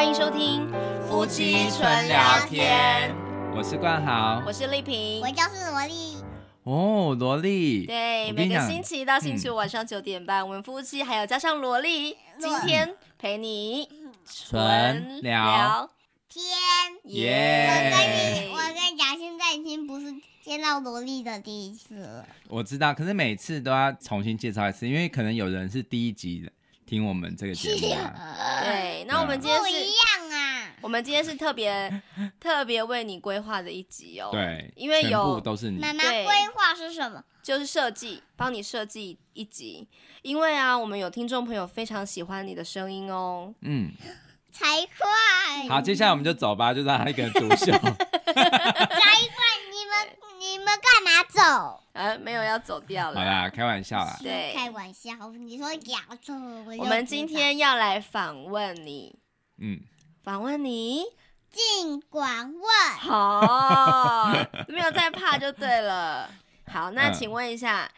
欢迎收听夫妻纯聊天，我是冠豪，我是丽萍，我就是萝莉。哦，萝莉。对，每个星期到星期五晚上九点半，我们夫妻还有加上萝莉，今天陪你纯聊天。耶！我跟你我跟你讲，现在已经不是见到萝莉的第一次了。我知道，可是每次都要重新介绍一次，因为可能有人是第一集的。听我们这个节目啊，对，那我们今天是不一样啊，我们今天是特别 特别为你规划的一集哦，对，因为有都是你。奶奶规划是什么？就是设计，帮你设计一集，因为啊，我们有听众朋友非常喜欢你的声音哦，嗯，才怪，好，接下来我们就走吧，就让他一个人独秀。干嘛走？呃，没有要走掉了。好啦，开玩笑啦。对，开玩笑。你说要走，我们今天要来访问你。嗯，访问你，尽管问。好，没有再怕就对了。好，那请问一下，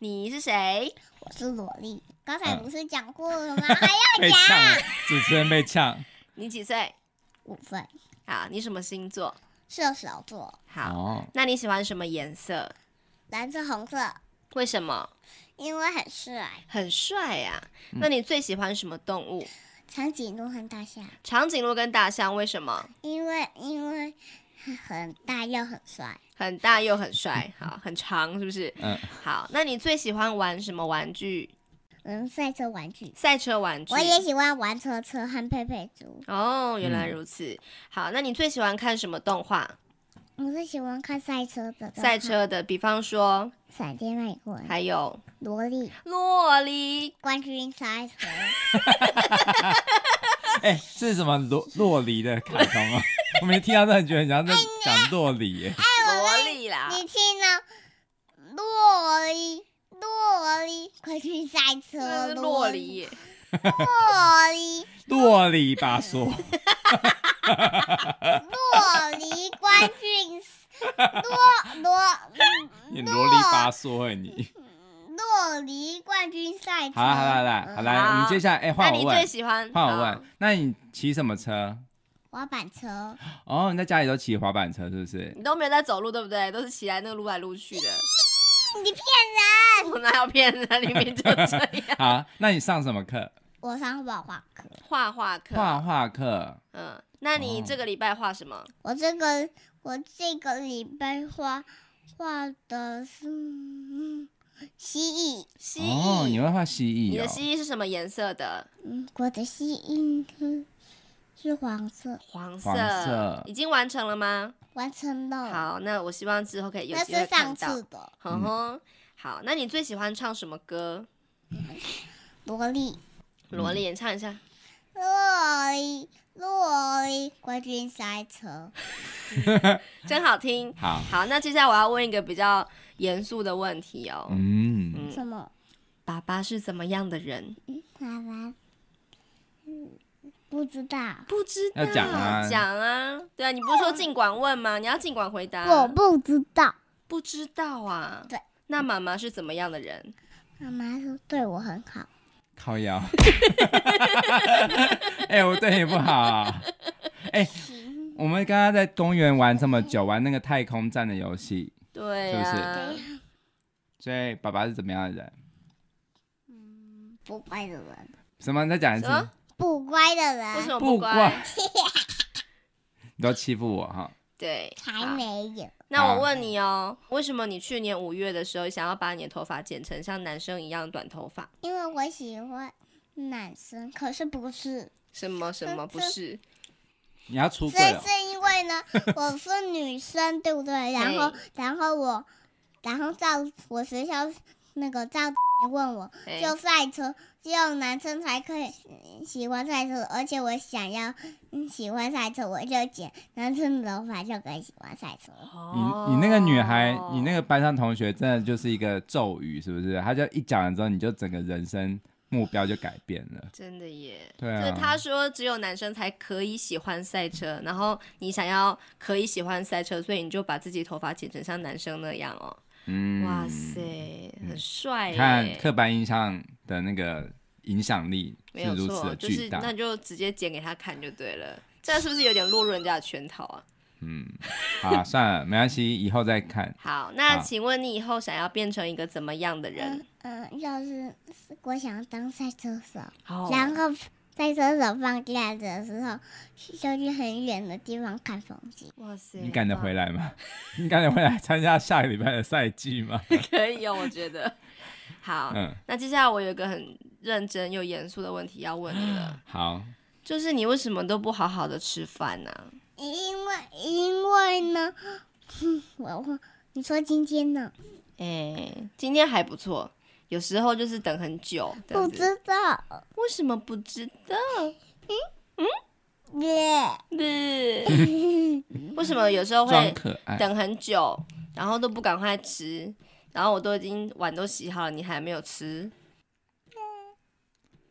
你是谁？我是萝莉。刚才不是讲过了吗？还要讲？主持人被呛。你几岁？五岁。好，你什么星座？射手座。好，那你喜欢什么颜色？蓝色、红色。为什么？因为很帅。很帅呀！那你最喜欢什么动物？长颈鹿和大象。长颈鹿跟大象为什么？因为因为很大又很帅。很大又很帅，好，很长是不是？嗯。好，那你最喜欢玩什么玩具？嗯，赛车玩具。赛车玩具。我也喜欢玩车车和佩佩猪。哦，原来如此。好，那你最喜欢看什么动画？我是喜欢看赛车的，赛车的，比方说闪电麦昆，还有萝莉，萝莉冠军赛车。哎，是什么萝洛莉的卡通啊？我们听到都很觉得在讲洛丽，洛莉啦！你听呢？洛莉，洛莉，快去赛车，洛丽，洛莉，洛丽把说。洛黎冠军，洛洛洛黎八说哎你，洛黎冠军赛。好，好，来，来，好来，我们接下来哎换我问，那你最喜欢换我问，那你骑什么车？滑板车。哦，你在家里都骑滑板车是不是？你都没有在走路对不对？都是骑在那个撸来撸去的。你骗人！我哪有骗人？里面就这样。好，那你上什么课？我上画画课。画画课。画画课。嗯。那你这个礼拜画什么？我这个我这个礼拜画画的是蜥蜴。蜥蜴？你会画蜥蜴？你的蜥蜴是什么颜色的？嗯，我的蜥蜴是是黄色。黄色。已经完成了吗？完成了。好，那我希望之后可以有机会次的。哼哼。好，那你最喜欢唱什么歌？萝莉。萝莉，演唱一下。萝莉。《洛丽冠军赛车》，真好听。好好，那接下来我要问一个比较严肃的问题哦。嗯。什么？爸爸是怎么样的人？爸爸，不知道。不知道？讲啊！讲啊！对啊，你不是说尽管问吗？你要尽管回答。我不知道。不知道啊。对。那妈妈是怎么样的人？妈妈是对我很好。靠腰。哎，我对你不好，哎，我们刚刚在公园玩这么久，玩那个太空战的游戏，对是？所以爸爸是怎么样的人？嗯，不乖的人。什么？再讲一次？不乖的人。不乖。你都欺负我哈？对，才没有。那我问你哦，为什么你去年五月的时候想要把你的头发剪成像男生一样短头发？因为我喜欢男生，可是不是？什么什么不是？你要出轨？是因为呢，我是女生，对不对？然后然后我，然后照，我学校那个你问我就赛车。只有男生才可以喜欢赛车，而且我想要喜欢赛车，我就剪男生的头发，就可以喜欢赛车。你你那个女孩，你那个班上同学，真的就是一个咒语，是不是？她就一讲完之后，你就整个人生目标就改变了。真的耶，对，她说只有男生才可以喜欢赛车，然后你想要可以喜欢赛车，所以你就把自己头发剪成像男生那样哦。嗯，哇塞，很帅。看刻板印象的那个。影响力没有错，就是那就直接剪给他看就对了。这是不是有点落入人家的圈套啊？嗯，啊，算了，没关系，以后再看。好，那请问你以后想要变成一个怎么样的人？嗯，要是我想要当赛车手，然后赛车手放假的时候，去去很远的地方看风景。哇塞！你赶得回来吗？你赶得回来参加下个礼拜的赛季吗？可以哦，我觉得。好，嗯，那接下来我有个很。认真又严肃的问题要问你了。好，就是你为什么都不好好的吃饭呢？因为因为呢，我我你说今天呢？哎，今天还不错。有时候就是等很久，不知道为什么不知道。嗯嗯，对。为什么有时候会等很久，然后都不赶快吃，然后我都已经碗都洗好了，你还没有吃？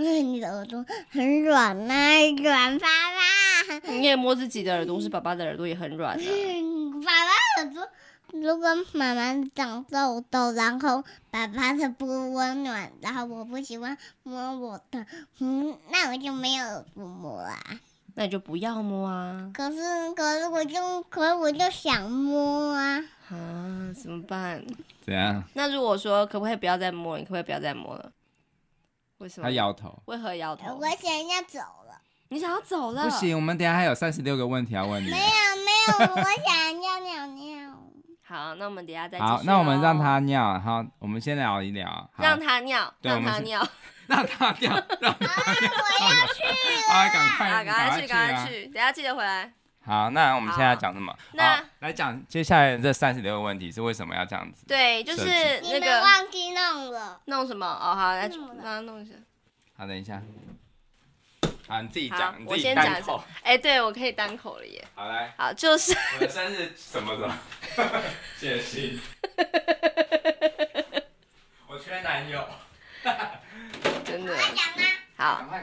嗯，你的耳朵很软呐，软趴趴。你也摸自己的耳朵，是爸爸的耳朵也很软啊。爸爸耳朵如果妈妈长痘痘，然后爸爸的不温暖，然后我不喜欢摸我的，嗯，那我就没有耳朵摸啊。那就不要摸啊。可是，可是，我就，可我就想摸啊。啊，怎么办？怎样？那如果说可不可以不要再摸？你可不可以不要再摸了？为什么？他摇头。为何摇头？我想要走了。你想要走了？不行，我们等下还有三十六个问题要问你。没有没有，我想要尿尿。好，那我们等下再。好，那我们让他尿。好，我们先聊一聊。让他尿。让他尿。让他尿。我要去。赶快赶快去，赶快去。等下记得回来。好，那我们现在讲什么？那来讲接下来这三十六个问题是为什么要这样子？对，就是你个忘记弄了，弄什么？哦，好，来那弄一下。好，等一下。好，你自己讲，己先讲。哎，对，我可以单口了耶。好来，好，就是。我的生日什么的，解 析。我缺男友，真的。好讲啊，好。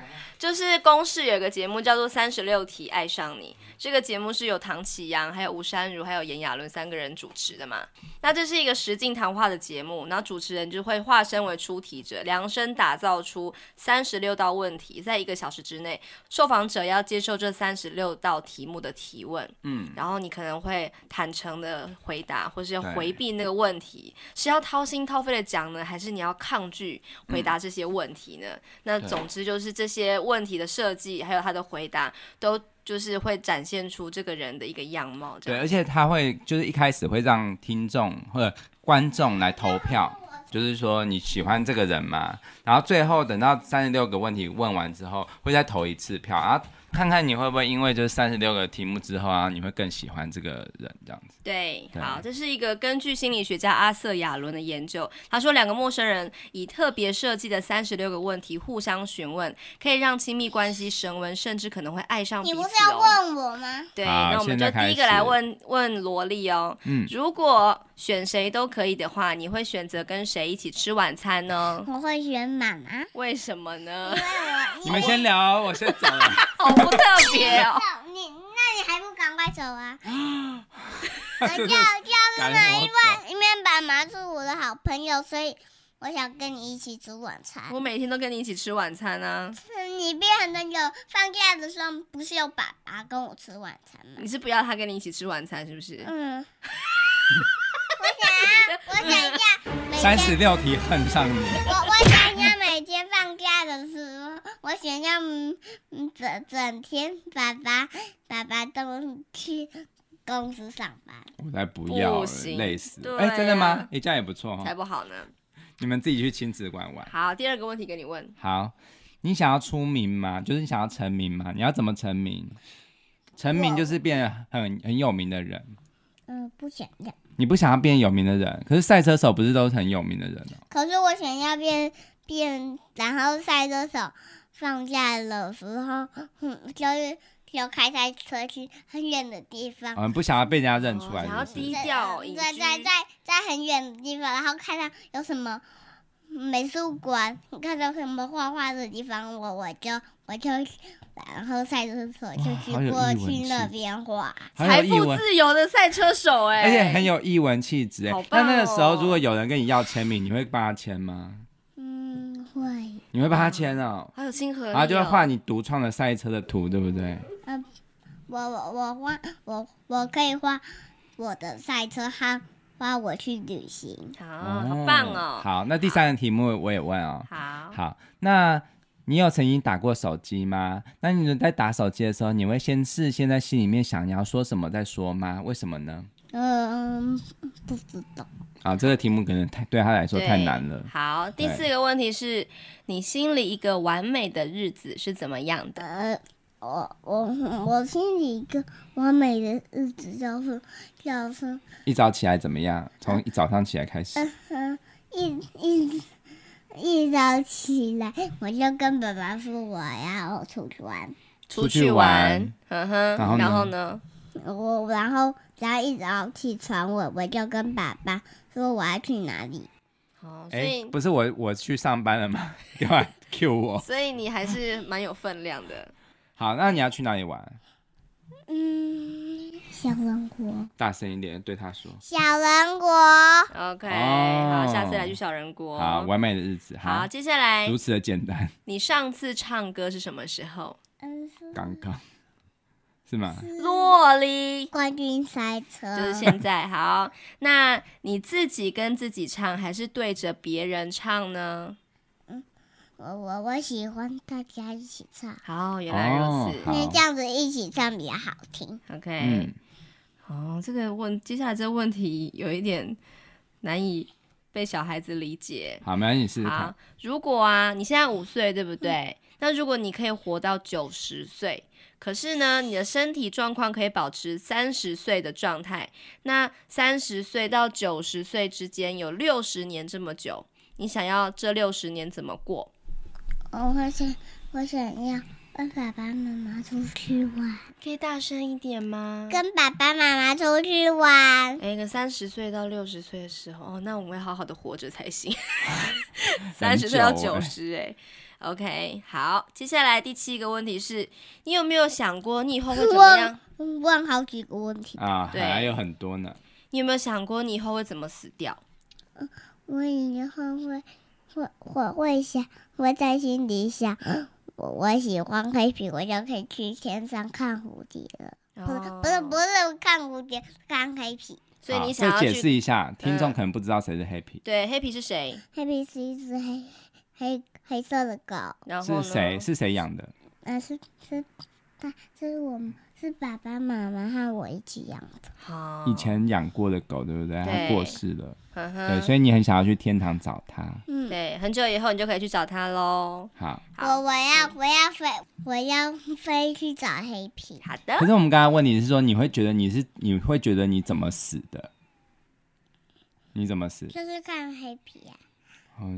就是公视有个节目叫做《三十六题爱上你》，这个节目是由唐启阳、还有吴珊如、还有炎亚纶三个人主持的嘛？那这是一个实境谈话的节目，那主持人就会化身为出题者，量身打造出三十六道问题，在一个小时之内，受访者要接受这三十六道题目的提问。嗯，然后你可能会坦诚的回答，或是回避那个问题，是要掏心掏肺的讲呢，还是你要抗拒回答这些问题呢？那总之就是这些问。问题的设计，还有他的回答，都就是会展现出这个人的一个样貌。对，而且他会就是一开始会让听众或者观众来投票，就是说你喜欢这个人吗？然后最后等到三十六个问题问完之后，会再投一次票啊。看看你会不会因为就是三十六个题目之后啊，你会更喜欢这个人这样子。对，好，这是一个根据心理学家阿瑟亚伦的研究，他说两个陌生人以特别设计的三十六个问题互相询问，可以让亲密关系升温，甚至可能会爱上彼此。你不是要问我吗？对，那我们就第一个来问问萝莉哦。嗯，如果选谁都可以的话，你会选择跟谁一起吃晚餐呢？我会选妈妈。为什么呢？你们先聊，我先走。特别哦！你，那你还不赶快走啊？我叫叫干嘛？因为因为爸妈是我的好朋友，所以我想跟你一起吃晚餐。我每天都跟你一起吃晚餐啊！你变成有放假的时候不是有爸爸跟我吃晚餐吗？你是不要他跟你一起吃晚餐是不是？嗯，我想，我想要三十六题恨上你。我我想要每天放假的时候。我想要整整天，爸爸爸爸都去公司上班。我才不要，累死！哎，真的吗？哎，这样也不错哈，才不好呢。你们自己去亲子馆玩。好，第二个问题给你问。好，你想要出名吗？就是你想要成名吗？你要怎么成名？成名就是变很很有名的人。嗯，不想要。你不想要变有名的人，可是赛车手不是都是很有名的人吗？可是我想要变变，然后赛车手。放假的时候，就是就开赛车去很远的地方。嗯，不想要被人家认出来。然后低调，一在在在在很远的地方，然后看到有什么美术馆，看到什么画画的地方，我我就我就，然后赛车手就去过去那边画。财富自由的赛车手哎，而且很有艺文气质哎。那那个时候如果有人跟你要签名，你会帮他签吗？你会帮他签哦，还有星河，然后就会画你独创的赛车的图，对不对？嗯，我我我画我我可以画我的赛车，哈，画我去旅行，好，好棒哦。好，那第三个题目我也问哦。好，好，那你有曾经打过手机吗？那你在打手机的时候，你会先是先在心里面想你要说什么再说吗？为什么呢？嗯，不知道。啊，这个题目可能太对他来说太难了。好，第四个问题是你心里一个完美的日子是怎么样的？我我我心里一个完美的日子就是就是一早起来怎么样？从一早上起来开始。嗯哼，一一一早起来我就跟爸爸说我要出去玩。出去玩？嗯哼。然后呢？我然后只要一早起床，我我就跟爸爸。说我要去哪里？好，所以不是我我去上班了吗？另 外 Q 我，所以你还是蛮有分量的。好，那你要去哪里玩？嗯，小人国。大声一点，对他说。小人国。OK。哦，好，下次来去小人国。好，完美的日子。好，接下来如此的简单。你上次唱歌是什么时候？嗯，刚刚。是吗？洛丽冠军赛车就是现在好。那你自己跟自己唱，还是对着别人唱呢？嗯，我我我喜欢大家一起唱。好，原来如此。那这样子一起唱比较好听。OK。哦，这个问，接下来这个问题有一点难以被小孩子理解。好，我们一起试看。如果啊，你现在五岁，对不对？那如果你可以活到九十岁？可是呢，你的身体状况可以保持三十岁的状态。那三十岁到九十岁之间有六十年这么久，你想要这六十年怎么过？我想，我想要跟爸爸妈妈出去玩。可以大声一点吗？跟爸爸妈妈出去玩。哎，三十岁到六十岁的时候，哦，那我们要好好的活着才行。三十岁到九十，哎。OK，好，接下来第七个问题是：你有没有想过你以后会怎么样？问好几个问题啊，还有很多呢。你有没有想过你以后会怎么死掉？我以后会，会，我会想，我在心底想，我我喜欢黑皮，我就可以去天上看蝴蝶了。不，不是，不是看蝴蝶，看黑皮。所以你想解释一下，听众可能不知道谁是黑皮、对黑皮是谁黑皮是一只黑，黑。黑色的狗是谁？是谁养的？啊，是是，他是我，是爸爸妈妈和我一起养的。好，以前养过的狗，对不对？它过世了，对，所以你很想要去天堂找它。嗯，对，很久以后你就可以去找它喽。好，我我要我要飞我要飞去找黑皮。好的。可是我们刚刚问你是说，你会觉得你是你会觉得你怎么死的？你怎么死？就是看黑皮。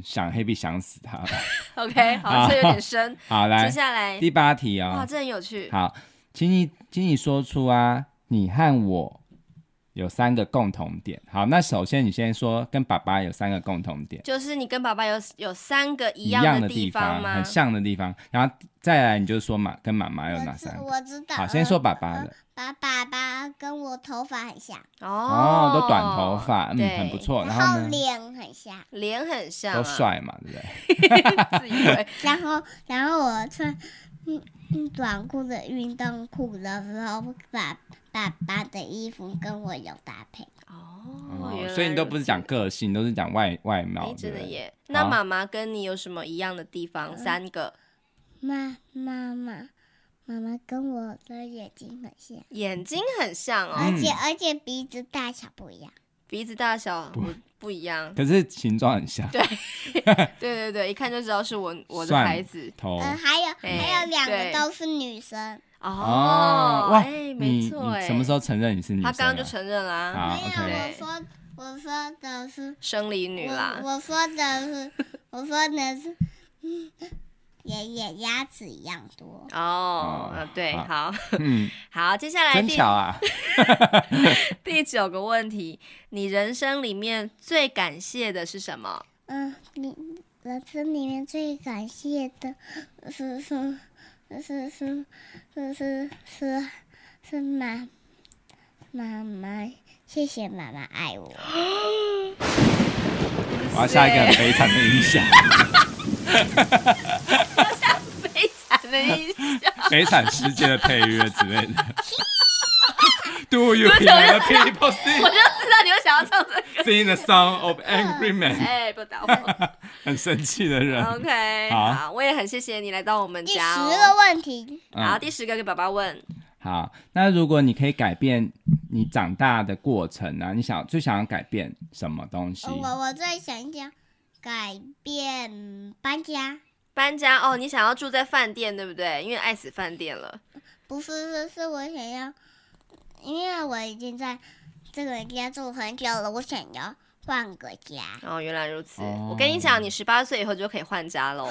想黑必想死他。OK，好，这有点深。好，来，接下来第八题哦。哇，这很有趣。好，请你，请你说出啊，你和我有三个共同点。好，那首先你先说，跟爸爸有三个共同点，就是你跟爸爸有有三个一样的地方吗？很像的地方。然后。再来，你就说妈跟妈妈有哪三个？我知道。好，先说爸爸的。爸，爸爸跟我头发很像哦，都短头发，很不错。然后脸很像，脸很像，都帅嘛，对不对？然后，然后我穿嗯短裤的运动裤的时候，爸爸爸的衣服跟我有搭配哦。所以你都不是讲个性，都是讲外外貌，对那妈妈跟你有什么一样的地方？三个。妈妈妈妈妈跟我的眼睛很像，眼睛很像哦，而且而且鼻子大小不一样，鼻子大小不不一样，可是形状很像。对，对对对，一看就知道是我我的孩子。头还有还有两个都是女生。哦，喂，你什么时候承认你是女生？他刚刚就承认啦。没有，我说我说的是生理女啦。我说的是我说的是。也也鸭子一样多哦，啊，对，好，嗯 好，接下来真巧啊，第九个问题，你人生里面最感谢的是什么？嗯，你人生里面最感谢的是是是是是是是是妈妈妈，谢谢妈妈爱我。我要下一个很悲惨的音响。一下，《悲惨世界的》配乐之类的。Do you h e a r people？sing？我就知道你会想要唱这个。Sing the song of angry man。哎，不打我。很生气的人。OK，好，我也很谢谢你来到我们家。第十个问题。好，第十个给宝宝问。好，那如果你可以改变你长大的过程呢？你想最想要改变什么东西？我我再想一想，改变搬家。搬家哦，你想要住在饭店对不对？因为爱死饭店了。不是，是是我想要，因为我已经在这个家住很久了，我想要换个家。哦，原来如此。我跟你讲，你十八岁以后就可以换家喽。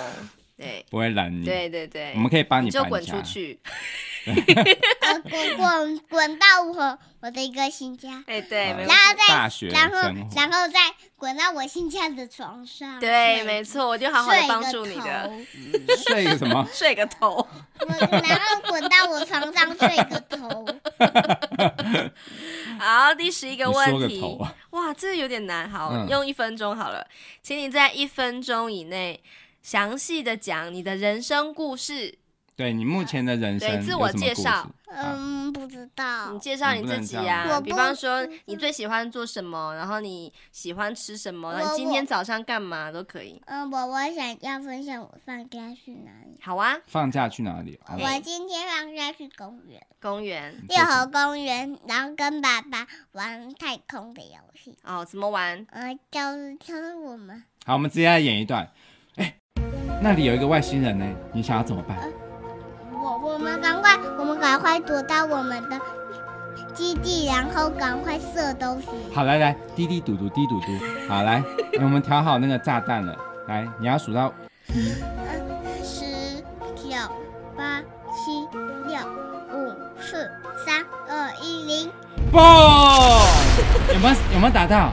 对，不会拦你。对对对，我们可以帮你。就滚出去。滚滚滚到我我的一个新家。哎，对。拉在大学然后然后再滚到我新家的床上。对，没错，我就好好的帮助你的。睡个什么？睡个头。然后滚到我床上睡个头。好，第十一个问题。哇，这个有点难。好，用一分钟好了，请你在一分钟以内。详细的讲你的人生故事，对你目前的人生，对自我介绍，嗯，不知道。你介绍你自己啊，比方说你最喜欢做什么，然后你喜欢吃什么，然后今天早上干嘛都可以。嗯，我我想要分享我放假去哪里。好啊，放假去哪里？我今天放假去公园，公园，六合公园，然后跟爸爸玩太空的游戏。哦，怎么玩？呃，就是就是我们。好，我们直接来演一段。那里有一个外星人呢，你想要怎么办？我我们赶快，我们赶快躲到我们的基地，然后赶快射东西。好，来来，滴滴嘟嘟，滴嘟嘟，好来，我们调好那个炸弹了。来，你要数到一，十九八七六五四三二一零，爆！有没有有没有打到？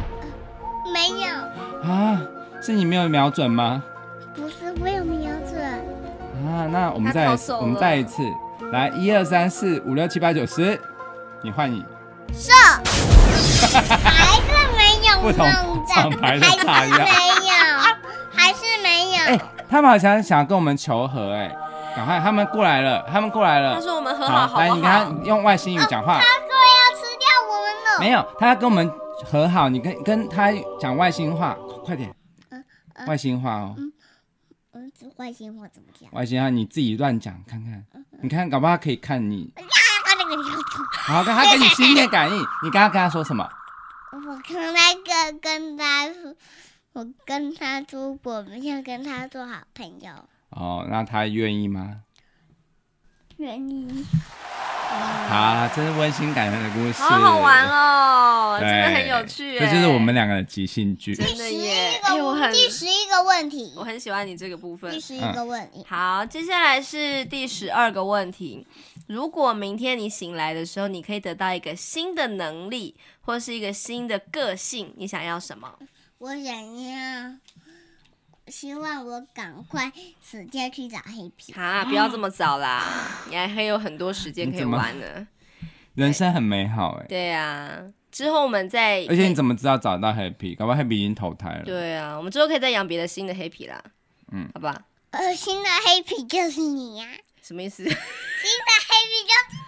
没有。啊，是你没有瞄准吗？那我们再我们再一次来一二三四五六七八九十，你换你射，还是没有不同，还是没有，还是没有。哎，他们好像想跟我们求和哎，赶快他们过来了，他们过来了。他说我们和好，来你看，用外星语讲话。他说要吃掉我们了。没有，他要跟我们和好，你跟跟他讲外星话，快点，外星话哦。外心话怎么讲？外心啊，你自己乱讲看看，你看，搞不好可以看你。好，他跟你心电感应，你刚刚跟他说什么？我刚才跟他说，我跟他说，我们想跟他做好朋友。哦，那他愿意吗？原因，好，真是温馨感人的故事，好好玩哦，真的很有趣，这就是我们两个的即兴剧，真的耶。第十一个问题，我很喜欢你这个部分。第十一个问题，好，接下来是第十二个问题，如果明天你醒来的时候，你可以得到一个新的能力或是一个新的个性，你想要什么？我想要。希望我赶快使劲去找黑皮。好啊，不要这么早啦，你还有很多时间可以玩呢。人生很美好哎。对呀，之后我们再。而且你怎么知道找到黑皮？搞不好黑皮已经投胎了。对啊，我们之后可以再养别的新的黑皮啦。嗯，好不好？新的黑皮就是你呀。什么意思？新的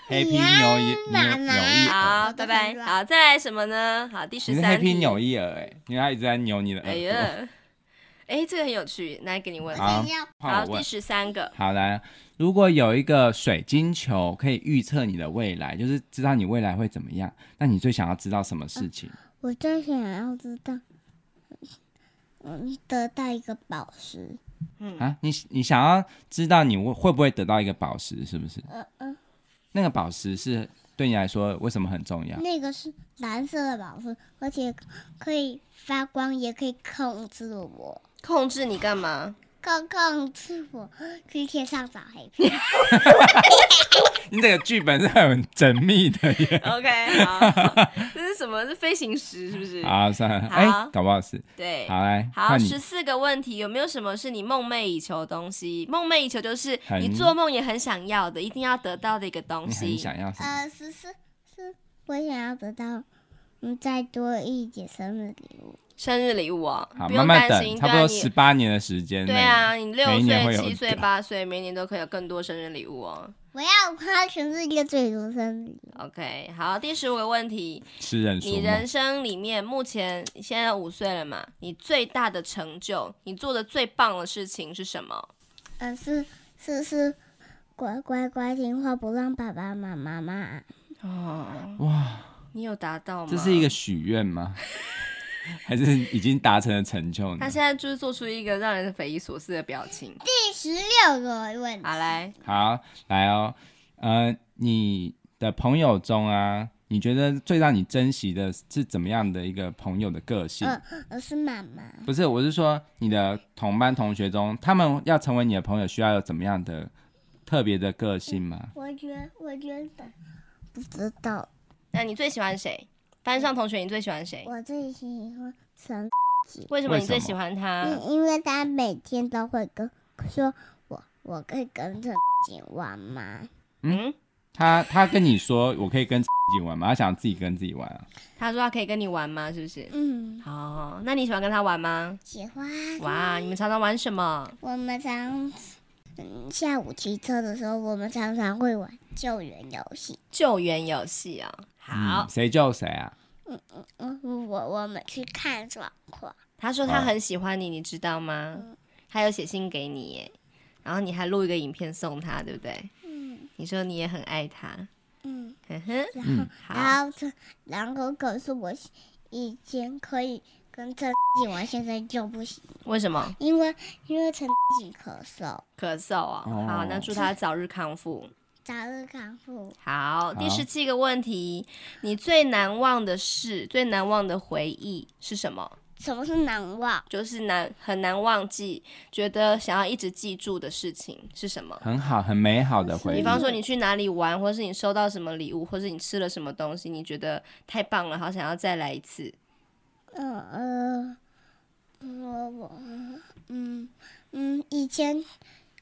黑皮就是你。黑皮扭一扭一，好，拜拜。好，再来什么呢？好，第十三。黑皮扭一耳哎，因为他一直在扭你的耳朵。哎，这个很有趣，来给你问。好，好，第十三个。好来，如果有一个水晶球可以预测你的未来，就是知道你未来会怎么样，那你最想要知道什么事情？我最想要知道，嗯，得到一个宝石。嗯啊，你你想要知道你会不会得到一个宝石，是不是？嗯嗯。那个宝石是对你来说为什么很重要？那个是蓝色的宝石，而且可以发光，也可以控制我。控制你干嘛？控控制我去天上找黑片。你这个剧本是很缜密的。耶。OK，好。这是什么？是飞行石是不是？啊，算来。好，搞不好是。对，好来。好，十四个问题，有没有什么是你梦寐以求的东西？梦寐以求就是你做梦也很想要的，一定要得到的一个东西。你想要什么？呃，十四是，我想要得到嗯再多一点生日礼物。生日礼物哦，不用担心，差不多十八年的时间。对啊，你六岁、七岁、八岁，每年都可以有更多生日礼物哦。我要夸全世界最多生日。OK，好，第十五个问题，你人生里面目前现在五岁了嘛？你最大的成就，你做的最棒的事情是什么？呃，是是是，乖乖乖听话，不让爸爸妈妈骂。哦，哇，你有达到吗？这是一个许愿吗？还是已经达成了成就。他现在就是做出一个让人匪夷所思的表情。第十六个问题，好来，好来哦，呃，你的朋友中啊，你觉得最让你珍惜的是怎么样的一个朋友的个性？呃，是妈妈。不是，我是说你的同班同学中，他们要成为你的朋友，需要有怎么样的特别的个性吗？我觉得，我觉得不知道。那你最喜欢谁？班上同学，你最喜欢谁？我最喜欢陈。景。为什么你最喜欢他？因因为他每天都会跟说我。我可以跟陈景玩吗？嗯，他他跟你说我可以跟陈景玩吗？他想自己跟自己玩啊。他说他可以跟你玩吗？是不是？嗯。好，那你喜欢跟他玩吗？喜欢。哇，你们常常玩什么？我们常下午骑车的时候，我们常常会玩。救援游戏，救援游戏啊，好，谁救谁啊？嗯嗯嗯，我我们去看状况。他说他很喜欢你，你知道吗？他有写信给你，耶，然后你还录一个影片送他，对不对？嗯。你说你也很爱他。嗯哼。然后，然后然后可是我已经可以跟陈景官现在就不行，为什么？因为因为陈景咳嗽，咳嗽啊。好，那祝他早日康复。早日康复。好，第十七个问题，你最难忘的事、最难忘的回忆是什么？什么是难忘？就是难很难忘记，觉得想要一直记住的事情是什么？很好，很美好的回忆。比方说，你去哪里玩，或是你收到什么礼物，或是你吃了什么东西，你觉得太棒了，好想要再来一次。嗯嗯，我嗯嗯，以前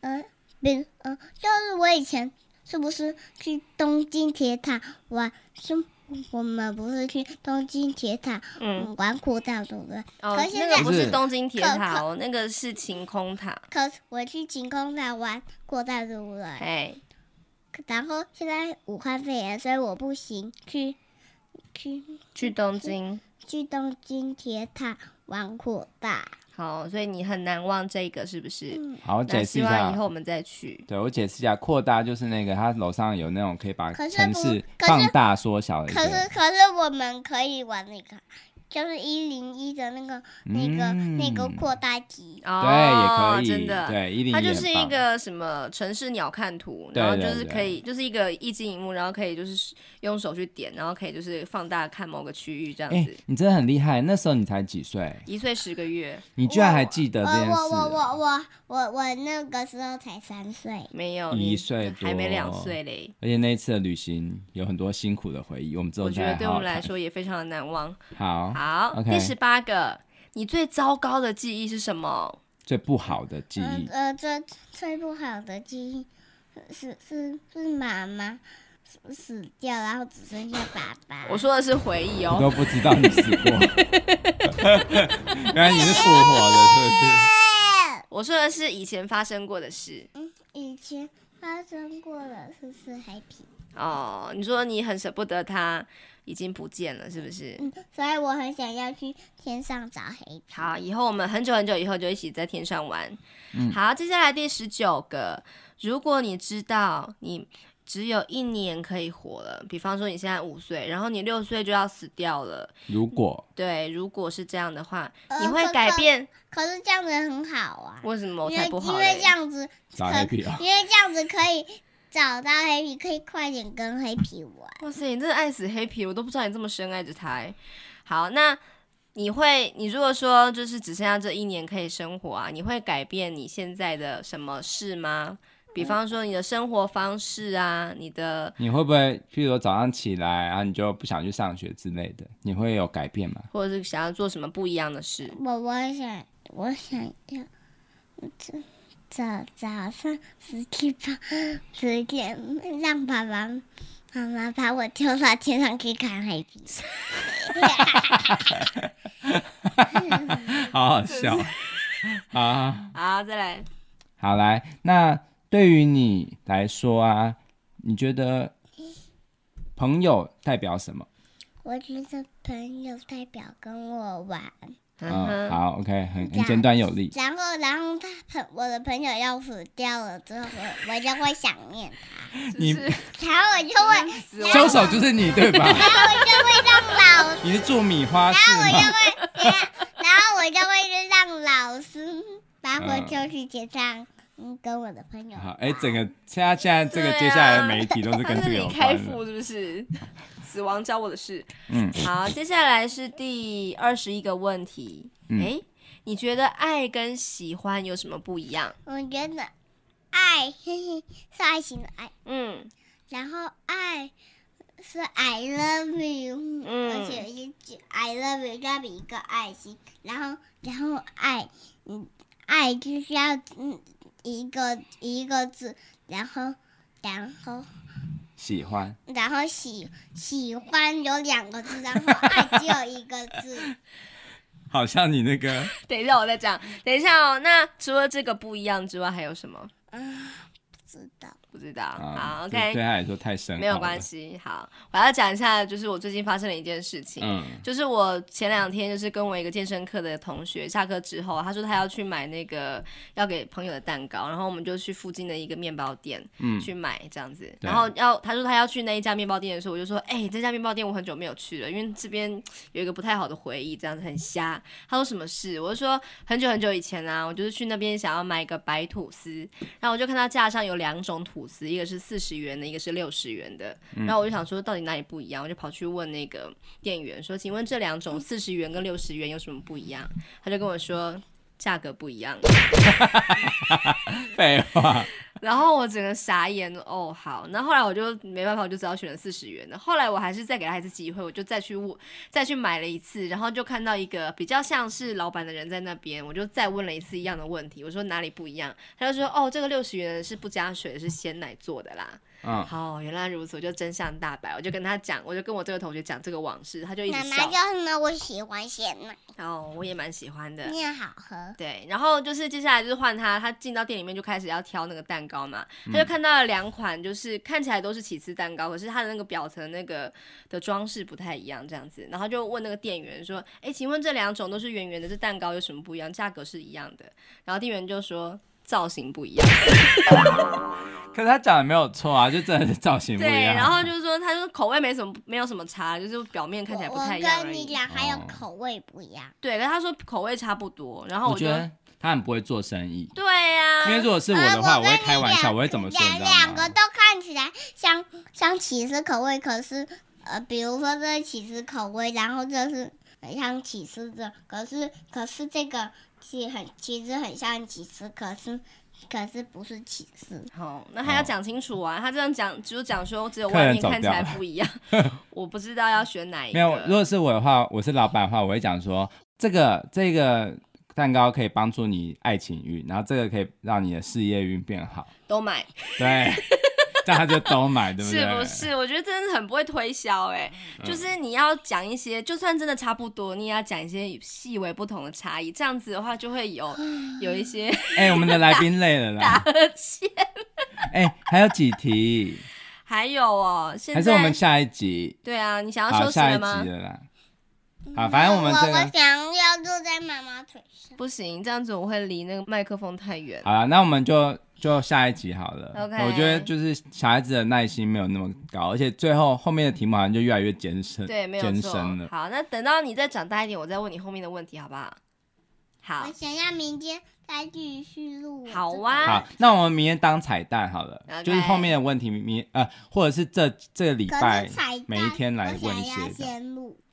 嗯，比嗯，就是我以前。是不是去东京铁塔玩？是，我们不是去东京铁塔玩酷对不对？哦，那个不是东京铁塔哦，那个是晴空塔。可是我去晴空塔玩酷大组队。哎，然后现在武汉肺炎，所以我不行去去去东京，去东京铁塔玩酷大。好，所以你很难忘这个，是不是？好，解释一下，以后我们再去。对我解释一下，扩大就是那个，他楼上有那种可以把城市放大缩小的。可是，可是我们可以玩那个。就是一零一的那个那个那个扩大哦，对，也可以，真的，对，一零一，它就是一个什么城市鸟瞰图，然后就是可以，就是一个一镜一幕，然后可以就是用手去点，然后可以就是放大看某个区域这样子。你真的很厉害，那时候你才几岁？一岁十个月，你居然还记得这件事。我我我我我我那个时候才三岁，没有，一岁还没两岁嘞。而且那一次的旅行有很多辛苦的回忆，我们之后觉得对我们来说也非常的难忘。好。好，第十八个，你最糟糕的记忆是什么？最不好的记忆？呃，最最不好的记忆是是是妈妈死掉，然后只剩下爸爸。我说的是回忆哦，你都不知道你死过，原来你是说谎的，对，对是。我说的是以前发生过的事。嗯，以前发生过的事是 happy。哦，你说你很舍不得他。已经不见了，是不是？嗯，所以我很想要去天上找黑。好，以后我们很久很久以后就一起在天上玩。嗯，好，接下来第十九个，如果你知道你只有一年可以活了，比方说你现在五岁，然后你六岁就要死掉了。如果对，如果是这样的话，你会改变？可是这样子很好啊。为什么才不好？因为这样子，因为这样子可以。找到黑皮可以快点跟黑皮玩。哇塞，你真的爱死黑皮，我都不知道你这么深爱着他。好，那你会，你如果说就是只剩下这一年可以生活啊，你会改变你现在的什么事吗？比方说你的生活方式啊，你的，你会不会，譬如说早上起来啊，你就不想去上学之类的，你会有改变吗？或者是想要做什么不一样的事？我我想我想要，这。早早上十七点，十点让爸爸、妈妈把我跳上天上去看海平。好好笑啊！好，再来。好来，那对于你来说啊，你觉得朋友代表什么？我觉得朋友代表跟我玩。嗯，好，OK，很很简短有力。然后，然后他朋我的朋友要死掉了之后，我我就会想念他。你，然后我就会，凶手就是你，对吧？然后我就会让老师，你是做米花。然后我就会，然后我就会让老师把我送去结账，跟我的朋友。好，哎，整个现在现在这个接下来的媒体都是跟这个有关的。自 己开腹是不是？死亡教我的事。嗯，好，接下来是第二十一个问题。嗯，你觉得爱跟喜欢有什么不一样？我觉得爱是爱情的爱。嗯，然后爱是 I love you。嗯，而且一句 I love you 上面一个爱心。然后，然后爱，爱就是要嗯一个一个字。然后，然后。喜欢，然后喜喜欢有两个字，然后爱只有一个字，好像你那个。等一下，我再讲。等一下哦，那除了这个不一样之外，还有什么？嗯，不知道。不知道，好，OK，对他来说太深，没有关系。好，我要讲一下，就是我最近发生了一件事情，就是我前两天就是跟我一个健身课的同学下课之后，他说他要去买那个要给朋友的蛋糕，然后我们就去附近的一个面包店去买这样子。然后要他说他要去那一家面包店的时候，我就说，哎，这家面包店我很久没有去了，因为这边有一个不太好的回忆，这样子很瞎。他说什么事？我就说很久很久以前啊，我就是去那边想要买一个白吐司，然后我就看到架上有两种吐。一个是四十元的，一个是六十元的，然后我就想说到底哪里不一样，我就跑去问那个店员说：“请问这两种四十元跟六十元有什么不一样？”他就跟我说。价格不一样，废话。然后我整个傻眼，哦，好。那后来我就没办法，我就只好选了四十元的。后来我还是再给他一次机会，我就再去问，再去买了一次。然后就看到一个比较像是老板的人在那边，我就再问了一次一样的问题，我说哪里不一样？他就说，哦，这个六十元的是不加水，是鲜奶做的啦。哦，原来如此，就真相大白。我就跟他讲，我就跟我这个同学讲这个往事，他就一直笑。奶奶叫什么？我喜欢咸奶。哦，我也蛮喜欢的。也好喝。对，然后就是接下来就是换他，他进到店里面就开始要挑那个蛋糕嘛。他就看到了两款，就是看起来都是起司蛋糕，可是它的那个表层那个的装饰不太一样这样子。然后就问那个店员说：“哎，请问这两种都是圆圆的，这蛋糕有什么不一样？价格是一样的。”然后店员就说。造型不一样，可是他讲的没有错啊，就真的是造型不一样。对，然后就是说，他说口味没什么，没有什么差，就是表面看起来不太一样我跟你讲，还有口味不一样。对，然后他说口味差不多，然后我就他很不会做生意。对呀，因为如果是我的话，我会开玩笑，我会怎么说两两个都看起来像像起司口味，可是呃，比如说这是起司口味，然后这是像起司的，可是可是这个。是很，其实很像几次，可是，可是不是歧视。好，那他要讲清楚啊！他这样讲，就讲说只有外面看起来不一样，我不知道要选哪一个。没有，如果是我的话，我是老板的话，我会讲说这个这个蛋糕可以帮助你爱情运，然后这个可以让你的事业运变好，都买。对。那 他就都买，对不对？是不是？我觉得真的很不会推销，哎，就是你要讲一些，就算真的差不多，你也要讲一些细微不同的差异，这样子的话就会有 有一些。哎，我们的来宾累了啦。抱 歉。哎，还有几题？还有哦，现在还是我们下一集。对啊，你想要休息了吗？好，反正我们这个，我想要坐在妈妈腿上，不行，这样子我会离那个麦克风太远。好了，那我们就就下一集好了。OK，我觉得就是小孩子的耐心没有那么高，而且最后后面的题目好像就越来越艰深，对，没有错。好，那等到你再长大一点，我再问你后面的问题，好不好？好，我想要明天再继续录，好哇。好，那我们明天当彩蛋好了，就是后面的问题明呃，或者是这这个礼拜每一天来问一些。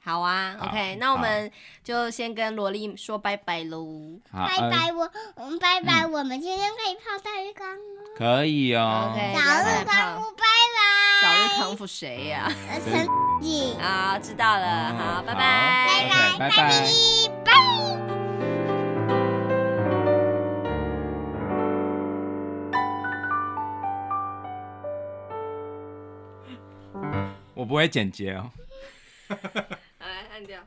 好啊，OK，那我们就先跟萝莉说拜拜喽。拜拜，我我们拜拜，我们今天可以泡大浴缸吗？可以哦。OK，早日康复，拜拜。早日康复谁呀？陈静。啊，知道了，好，拜拜。拜拜，拜拜，拜。我不会剪辑哦。烂掉。